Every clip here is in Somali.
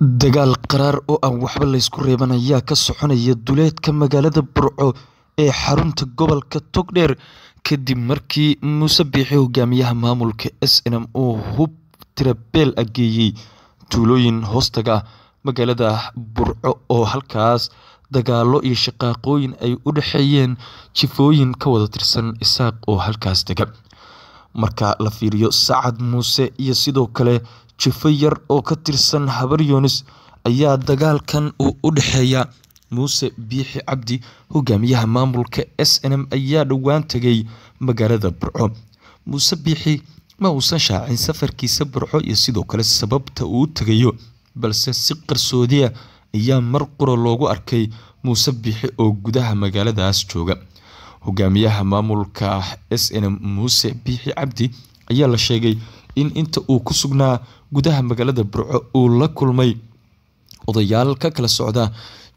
dagaal qaraar oo aan waxba laysku reeban ayaa ka soconaya duleedka magaalada burco ee xarunta gobolka togdheer kadib markii muuse biixi hogaamiyaha maamulka s n m oo hub tirabeel a geeyey tuulooyin hoostaga ah magaalada burco oo halkaas dagaalo iyo shaqaaqooyin ay u dhexeeyeen jifooyin ka wada tirsan isaaq oo halkaas dega marka la fiiriyo sacad muuse iyo sidoo kale jifo yar oo ka tirsan habar yunis ayaa dagaalkan uu u dhexeeya muuse biixi cabdi hogaamiyaha maamulka s n m ayaa dhowaan tegay magaalada burco muuse biixi ma uusan shaacin safarkiisa burco iyo sidoo kale sababta uu tegayo balse si qarsoodiya ayaa mar qura loogu arkay muuse biixi oo gudaha magaaladaas jooga hogaamiyaha maamulka s n m muuse biixi cabdi ayaa la sheegay in inta uu ku sugnaa gudaha magaalada burco uu la kulmay odayaal ka kala socda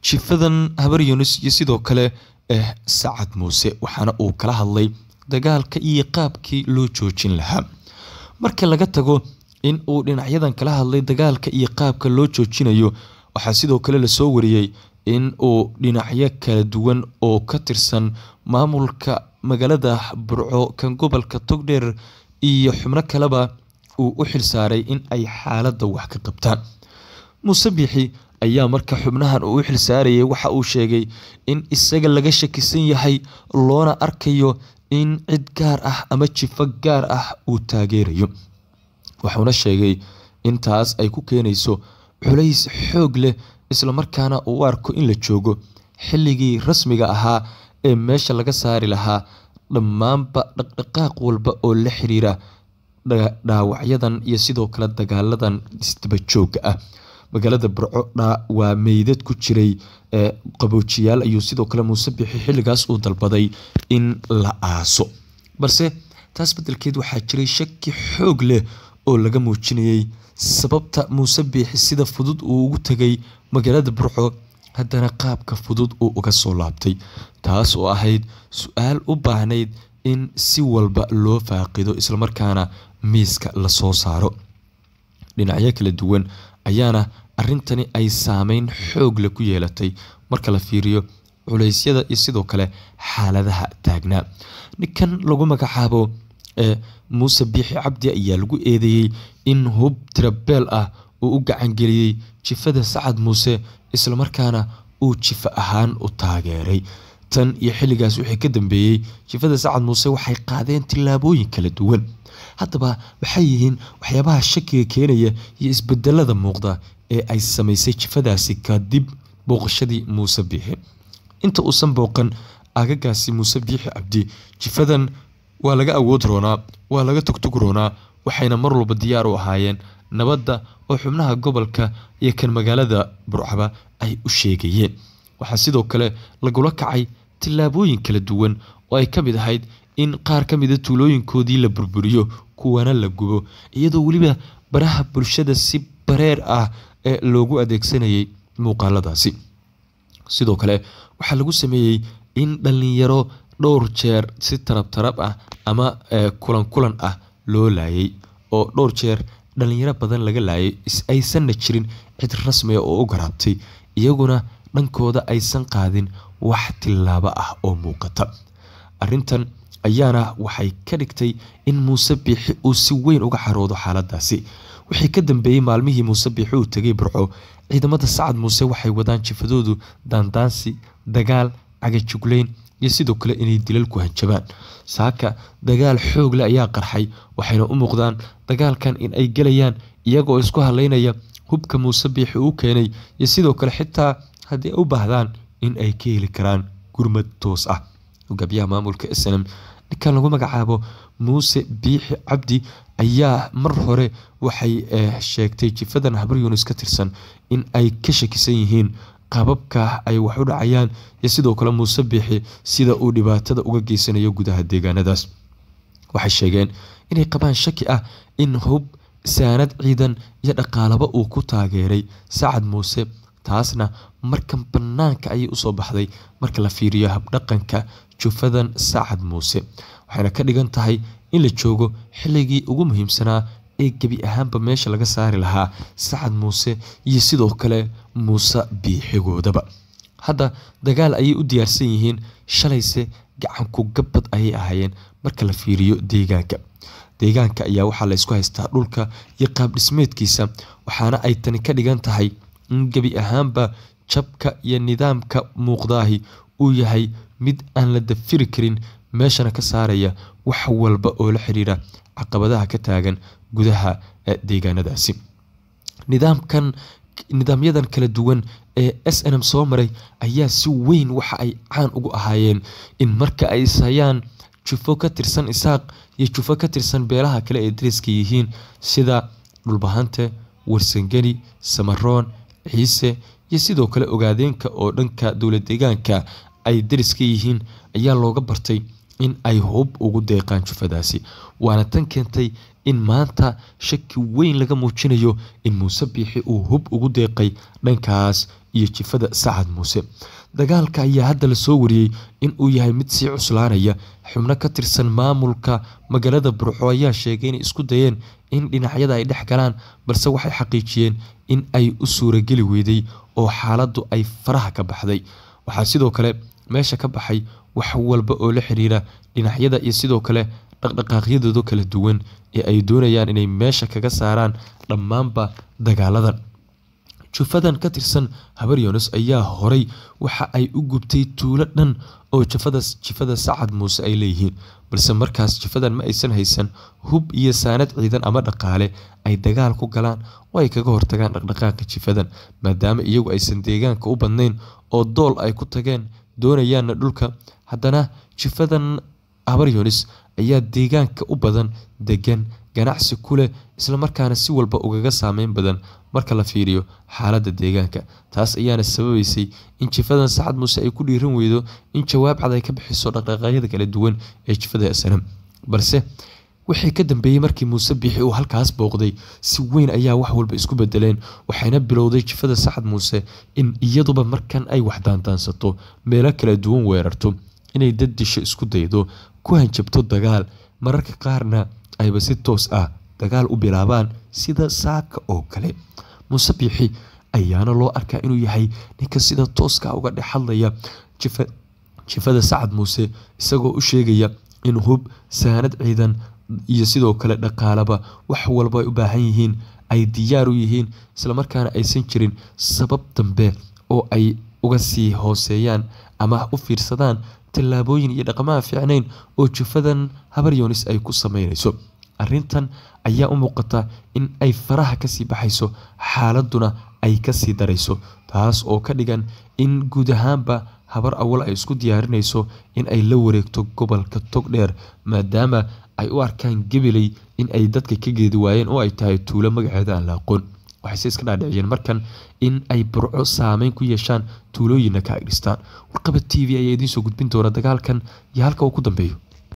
jifadan habar yunis iyo sidoo kale eh sacad muuse waxaana uu kala hadlay dagaalka iyo qaabkii loo joojin lahaa marka laga tago in uu dhinacyadan kala hadlay dagaalka iyo qaabka loo joojinayo waxaa sidoo kale lasoo wariyey in uu dhinacyo kala duwan oo ka tirsan maamulka magaalada burco kan gobolka togdheer iyo xubno kaleba uu u xilsaaray in ay xaaladda wax ka qabtaan muuse biixi ayaa marka xubnahan uu u xilsaarayay waxa uu sheegay in isaga laga shakisan yahay loona arkayo in cid gaar ah ama jifo gaar ah uu taageerayo wuxuuna sheegay intaas ay ku keenayso culays xoog leh islamarkaana uu u arko in la joogo xilligii rasmiga ahaa ee meesha laga saari lahaa dhammaanba dhaqdhaqaaq walba oo la xiriira dhaawacyadan iyo sidoo kale dagaaladan isdaba joogga ah magaalada burco waa meydad ku jiray eh, qaboojiyaal ayuu sidoo kale muuse bixi xilligaas uu dalbaday in la aaso balse taas bedelkeed waxaa jiray shaki xoog leh oo laga muujinayay sababta muuse biixi sida fudud uu ugu tegay magaalada burxo haddana qaabka fudud uu uga soo laabtay taas oo ahayd su-aal u baahnayd in si walba loo faaqido islamarkaana miiska lasoo saaro dhinacyo kala duwan ayaana arrintani ay saameyn xoog leh ku yeelatay marka la fiiriyo culaysyada iyo sidoo kale xaaladaha taagnaa ninkan lagu magacaabo muuse biixi cabdi ayaa lagu eedeeyey in hub tirabeel ah uu u gacangeliyey jifada sacad muuse islamarkaana uu jifa ahaan u taageeray tan iyo xilligaas wixii ka dambeeyey jifada sacad muuse waxay qaadeen tillaabooyin kala duwan haddaba waxay yihiin waxyaabaha shakiga keenaya iyo isbedelada muuqda ee ay samaysay jifadaasi kadib booqashadii muuse biixi inta uusan booqan aagagaasi muuse biixi cabdi jifadan waa laga awood roonaa waa laga tugtug roonaa waxayna mar walba diyaar u ahaayeen nabadda oo xubnaha gobolka iyo kan magaalada burcaba ay u sheegayeen waxaa sidoo kale lagula kacay tillaabooyin kala duwan oo ay ka mid ahayd in qaar ka mida ah tuulooyinkoodii la burburiyo kuwana la gubo iyadoo weliba baraha bulshada si bareer ah ee loogu adeegsanayay muuqaaladaasi sidoo kale waxaa lagu sameeyey in dhallinyaro dhowr jeer si tarab tarab ah ama eh, kulan kulan ah loo laayay oo dhowr jeer dhalinyaro badan laga laayay aysanna jirin cid rasmiya ah oo u garaabtay iyaguna dhankooda aysan qaadin wax tilaabo ah oo muuqata arintan ayaana waxay ka dhigtay in muuse biixi uu si weyn uga xaroodo xaaladaasi wixii ka dambeeyey maalmihii muuse biixi uu tegay burco ciidamada sacad muuse waxay wadaan jifadoodu daandaansi dagaal cagajugleyn iyo sidoo kale inay dilal ku hanjabaan saaka dagaal xoogle ayaa qarxay waxayna u muuqdaan dagaalkan in ay gelayaan iyagoo isku haleynaya hubka muuse biixi uu keenay iyo sidoo kale xitaa haddii u baahdaan in ay ka heli karaan gurmad toos ah hoggaamiyaha maamulka snm ninkan lagu magacaabo muuse biixi cabdi ayaa mar hore waxay eh, sheegtay jifadan habar yuunus ka tirsan in ay ka shakisan yihiin qababka ay wax u dhacayaan iyo sidoo kale muuse biixi sida uu dhibaatada uga geysanayo gudaha deegaanadaas waxay sheegeen inay qabaan shaki ah in hub saanad ciidan iyo dhaqaalaba uu ku taageeray sacad muuse taasna markan bannaanka ayay usoo baxday marka la fiiriyo habdhaqanka jufadan sacad muuse waxayna ka dhigan tahay in la joogo xilligii ugu muhiimsanaa ee gebi ahaanba meesha laga saari lahaa sacad muuse iyo sidoo kale muuse biixigoodaba hadda dagaal ayay u diyaarsan yihiin shalayse gacanku gabad ayay ahaayeen marka la fiiriyo deegaanka deegaanka ayaa waxaa laysku haystaa dhulka iyo qaab dhismeedkiisa waxaana ay tani ka dhigan tahay in gebi ahaanba jabka iyo nidaamka muuqdaahi uu yahay mid aan la dafiri karin meeshana ka saaraya wax walba oo la xiriira caqabadaha ka taagan gudaha deegaanadaasi nidaamkan nidaamyadan kala duwan ee s n m soo maray ayaa si weyn waxa ay caan ugu ahaayeen in marka ay ishayaan jufo ka tirsan isaaq iyo jufo ka tirsan beelaha kale ee dariska yihiin sida dhulbahante warsangeni samaroon ciise iyo sidoo kale ogaadeenka oo dhanka dowlad deegaanka ay dariska yihiin ayaa looga bartay in ay hub ugu deeqaan jufadaasi waana tan keentay in maanta shaki weyn laga muujinayo in muuse biixi uu hub ugu deeqay dhankaas iyo jifada sacad muuse dagaalka ayaa hadda lasoo wariyey inuu yahay mid sii cuslaanaya xubno ka tirsan maamulka magaalada burxo ayaa sheegay inay isku dayeen in dhinacyada ay dhex galaan balse waxay xaqiijiyeen in ay u suurageli weyday oo xaaladdu ay faraha ka baxday waxaa sidoo kale meesha ka baxay wax walba oo la xiriira dhinacyada iyo sidoo kale dhaqdhaqaaqyadooda kala duwan ee ay doonayaan inay meesha kaga saaraan dhammaanba dagaaladan jufadan ka tirsan habar yones ayaa horay waxa ay u gubtay tuulo dhan oo jafada sacad muuse ay leeyihiin balse markaas jifadan ma aysan haysan hub iyo saanad ciidan ama dhaqaale ay dagaal ku galaan oo ay kaga hortagaan dhaqdhaqaaqa jifadan maadaama iyagu aysan deegaanka u badnayn oo dool ay ku tageen doonayaana dhulka haddana jifadan habaryonis ayaa deegaanka u badan degan ganacsi ku islamarkaana si walba ugaga saameyn badan marka la fiiriyo xaaladda deegaanka taas ayaana sababeysay in jifadan sacad muuse ay ku dhiiran weydo in jawaab cad ay ka bixiso dhaqdhaqaaqyada kala duwan ee jifada asnam balse wixii ka dambeeyey markii muuse biixi uu halkaas booqday si weyn ayaa wax walba isku bedeleen waxayna bilowday jifada sacad muuse in iyaduba markan ay waxdaandaansato meelo kala duwan weerarto inay dad disho isku daydo ku hanjabto dagaal mararka qaarna ayba si toos ah dagaal u bilaabaan sida saaka oo kale muuse biixi ayaana loo arkaa inuu yahay ninka sida tooska uga dhex hadlaya jifada sacad muuse isagoo u sheegaya in hub saanad ciidan iyo sidoo kale dhaqaalaba wax walba ay u baahan yihiin ay diyaar u yihiin islamarkaana aysan jirin sabab dambe oo ay uga sii hooseeyaan ama u fiirsadaan tallaabooyin iyo dhaqamaha fiicnayn oo jufadan habar yoonis ay ku samaynayso arrintan ayaa u muuqata in ay faraha kasii baxayso xaaladuna ay kasii darayso taas oo ka dhigan in guud ahaanba habar awal ay isku diyaarinayso in ay la wareegto gobolka tog dheer maadaama ay u arkaan gabiley in ay dadka ka geedi waayeen oo ay tahay tuulo magaceeda aan la aqoon waxayse iska dhaadhiciyeen markan in ay burco saameyn ku yeeshaan tuulooyinna ka agdhistaan dhistaan warqaba t v ayaa idiin soo gudbin doona dagaalkan iyo halka uu ku dambeeyo